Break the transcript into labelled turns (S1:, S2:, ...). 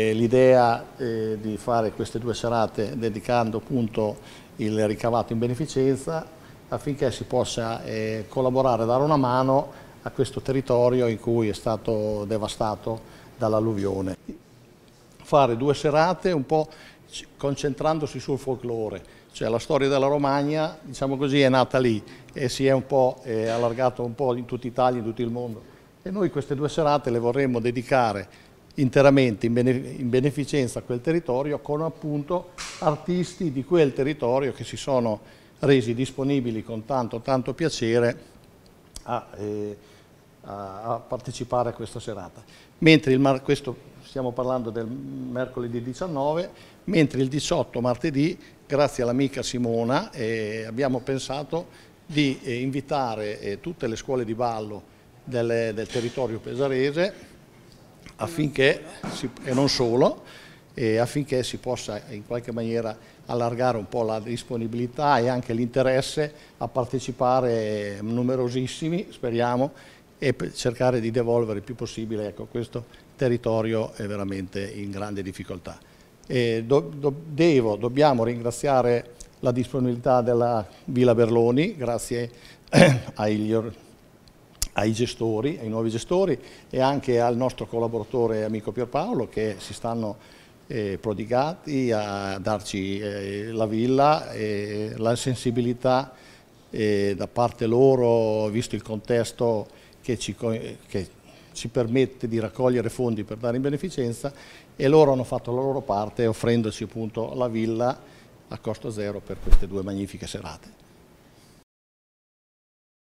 S1: L'idea eh, di fare queste due serate dedicando appunto il ricavato in beneficenza affinché si possa eh, collaborare, dare una mano a questo territorio in cui è stato devastato dall'alluvione. Fare due serate un po' concentrandosi sul folklore, cioè la storia della Romagna diciamo così è nata lì e si è un po' eh, allargata un po' in tutta Italia, in tutto il mondo e noi queste due serate le vorremmo dedicare interamente in, benefic in beneficenza a quel territorio con appunto artisti di quel territorio che si sono resi disponibili con tanto tanto piacere a, eh, a, a partecipare a questa serata. Mentre il questo stiamo parlando del mercoledì 19, mentre il 18 martedì, grazie all'amica Simona, eh, abbiamo pensato di eh, invitare eh, tutte le scuole di ballo del, del territorio pesarese affinché, si, e non solo, e affinché si possa in qualche maniera allargare un po' la disponibilità e anche l'interesse a partecipare numerosissimi, speriamo, e cercare di devolvere il più possibile ecco, questo territorio è veramente in grande difficoltà. Do, do, devo, dobbiamo ringraziare la disponibilità della Villa Berloni, grazie eh, agli ai gestori, ai nuovi gestori e anche al nostro collaboratore amico Pierpaolo che si stanno eh, prodigati a darci eh, la villa e la sensibilità eh, da parte loro, visto il contesto che ci, che ci permette di raccogliere fondi per dare in beneficenza e loro hanno fatto la loro parte offrendoci appunto la villa a costo zero per queste due magnifiche serate.